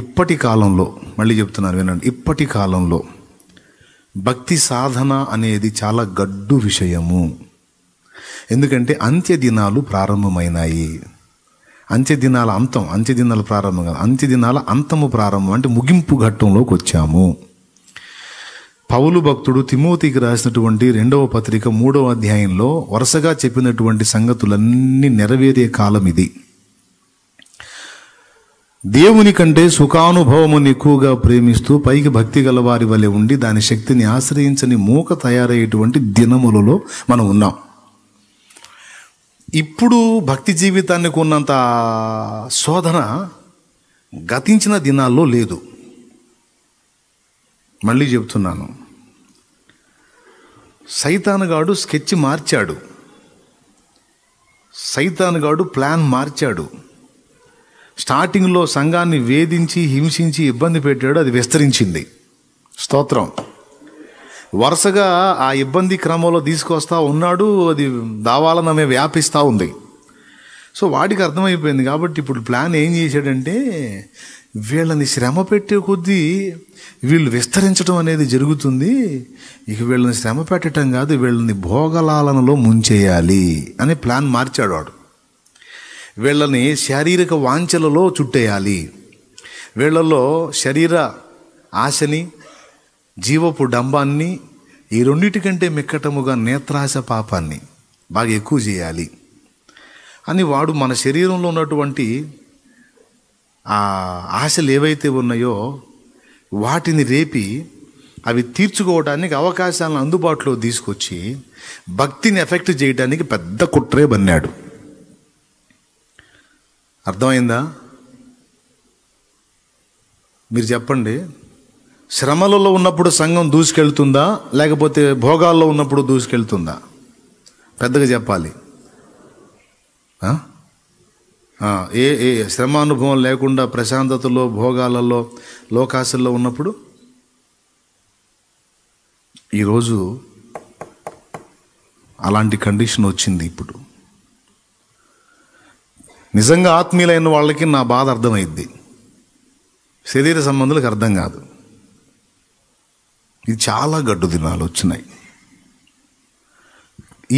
ఇప్పటి కాలంలో మళ్ళీ చెప్తున్నారు వినండి ఇప్పటి కాలంలో భక్తి సాధన అనేది చాలా గడ్డు విషయము ఎందుకంటే అంత్య దినాలు ప్రారంభమైనాయి అంత్యదినాల అంతం అంత్య దినాలు ప్రారంభం కాదు అంత్యదినాల అంతము ప్రారంభం అంటే ముగింపు ఘట్టంలోకి వచ్చాము పౌలు భక్తుడు తిమోతికి రాసినటువంటి రెండవ పత్రిక మూడవ అధ్యాయంలో వరుసగా చెప్పినటువంటి సంగతులన్నీ నెరవేరే కాలం ఇది దేవుని కంటే సుఖానుభవముని ఎక్కువగా ప్రేమిస్తూ పైకి భక్తి గల వారి వలె ఉండి దాని శక్తిని ఆశ్రయించని మూక తయారయ్యేటువంటి దినములలో మనం ఉన్నాం ఇప్పుడు భక్తి జీవితానికి ఉన్నంత శోధన గతించిన దినాల్లో లేదు మళ్ళీ చెబుతున్నాను సైతానుగాడు స్కెచ్ మార్చాడు సైతానుగాడు ప్లాన్ మార్చాడు స్టార్టింగ్లో సంఘాన్ని వేధించి హింసించి ఇబ్బంది పెట్టాడు అది విస్తరించింది స్తోత్రం వరుసగా ఆ ఇబ్బంది క్రమంలో తీసుకొస్తా ఉన్నాడు అది దావాలనమే వ్యాపిస్తూ ఉంది సో వాడికి అర్థమైపోయింది కాబట్టి ఇప్పుడు ప్లాన్ ఏం చేశాడంటే వీళ్ళని శ్రమ పెట్టే కొద్దీ వీళ్ళు విస్తరించడం అనేది జరుగుతుంది ఇక వీళ్ళని శ్రమ పెట్టడం కాదు వీళ్ళని భోగలాలనలో ముంచేయాలి అనే ప్లాన్ మార్చాడు వాడు వీళ్ళని శారీరక వాంఛలలో చుట్టేయాలి వీళ్ళలో శరీర ఆశని జీవపు డంబాన్ని ఈ కంటే మిక్కటముగా నేత్రాశ పాపాన్ని బాగా ఎక్కువ చేయాలి అని వాడు మన శరీరంలో ఉన్నటువంటి ఆ ఆశలు ఏవైతే ఉన్నాయో వాటిని రేపి అవి తీర్చుకోవడానికి అవకాశాలను అందుబాటులో తీసుకొచ్చి భక్తిని ఎఫెక్ట్ చేయడానికి పెద్ద కుట్రే బన్నాడు అర్థమైందా మీరు చెప్పండి శ్రమలలో ఉన్నప్పుడు సంఘం దూసుకెళ్తుందా లేకపోతే భోగాల్లో ఉన్నప్పుడు దూసుకెళ్తుందా పెద్దగా చెప్పాలి ఏ ఏ శ్రమ అనుభవం లేకుండా ప్రశాంతతలో భోగాలలో లోకాసుల్లో ఉన్నప్పుడు ఈరోజు అలాంటి కండిషన్ వచ్చింది ఇప్పుడు నిజంగా ఆత్మీయులైన వాళ్ళకి నా బాధ అర్థమైద్ది శరీర సంబంధాలకు అర్థం కాదు ఇది చాలా గడ్డు దినాలు వచ్చినాయి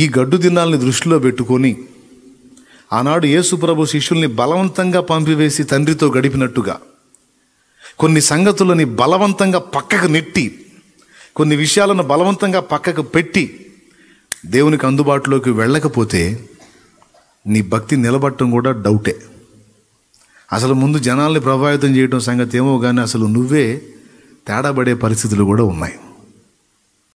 ఈ గడ్డు దినాల్ని దృష్టిలో పెట్టుకొని ఆనాడు యేసుప్రభు శిష్యుల్ని బలవంతంగా పంపివేసి తండ్రితో గడిపినట్టుగా కొన్ని సంగతులని బలవంతంగా పక్కకు నెట్టి కొన్ని విషయాలను బలవంతంగా పక్కకు పెట్టి దేవునికి అందుబాటులోకి వెళ్ళకపోతే నీ భక్తి నిలబట్టడం కూడా డౌటే అసలు ముందు జనాల్ని ప్రభావితం చేయడం సంగతి ఏమో కానీ అసలు నువ్వే తేడాబడే పరిస్థితులు కూడా ఉన్నాయి